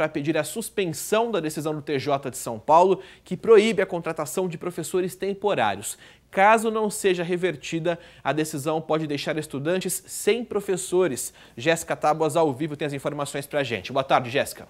para pedir a suspensão da decisão do TJ de São Paulo, que proíbe a contratação de professores temporários. Caso não seja revertida, a decisão pode deixar estudantes sem professores. Jéssica Tábuas, ao vivo, tem as informações para a gente. Boa tarde, Jéssica.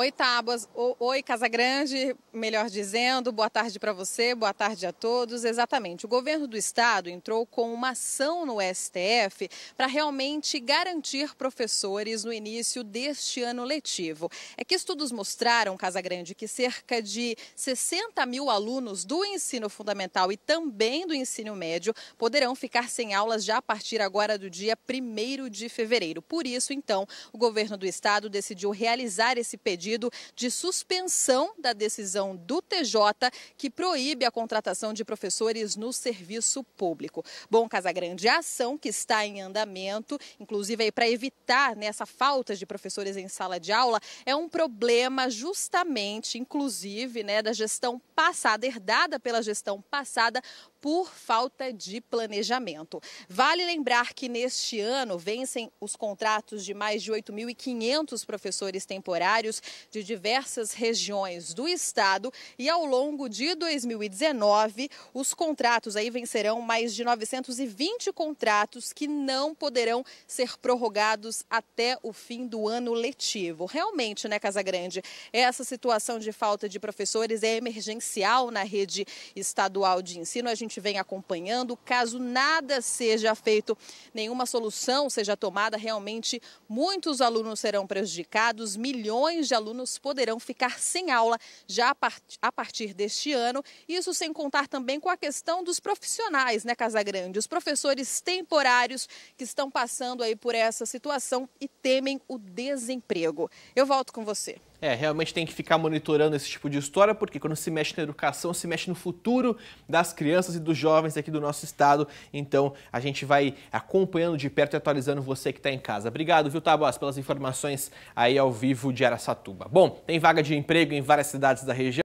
Oi, Tábuas. Oi, Casa Grande, melhor dizendo. Boa tarde para você, boa tarde a todos. Exatamente. O governo do estado entrou com uma ação no STF para realmente garantir professores no início deste ano letivo. É que estudos mostraram, Casa Grande, que cerca de 60 mil alunos do ensino fundamental e também do ensino médio poderão ficar sem aulas já a partir agora do dia 1 de fevereiro. Por isso, então, o governo do estado decidiu realizar esse pedido pedido de suspensão da decisão do TJ que proíbe a contratação de professores no serviço público. Bom, Casagrande, a ação que está em andamento, inclusive para evitar nessa né, falta de professores em sala de aula, é um problema justamente, inclusive, né, da gestão passada, herdada pela gestão passada por falta de planejamento. Vale lembrar que neste ano vencem os contratos de mais de 8.500 professores temporários de diversas regiões do estado e ao longo de 2019 os contratos aí vencerão mais de 920 contratos que não poderão ser prorrogados até o fim do ano letivo. Realmente, né, Casagrande, essa situação de falta de professores é emergencial na rede estadual de ensino. A gente vem acompanhando, caso nada seja feito, nenhuma solução seja tomada, realmente muitos alunos serão prejudicados, milhões de alunos alunos poderão ficar sem aula já a partir deste ano. Isso sem contar também com a questão dos profissionais, né, Casagrande? Os professores temporários que estão passando aí por essa situação e temem o desemprego. Eu volto com você. É, realmente tem que ficar monitorando esse tipo de história, porque quando se mexe na educação, se mexe no futuro das crianças e dos jovens aqui do nosso estado. Então, a gente vai acompanhando de perto e atualizando você que está em casa. Obrigado, viu, Tabas, pelas informações aí ao vivo de Araçatuba. Bom, tem vaga de emprego em várias cidades da região.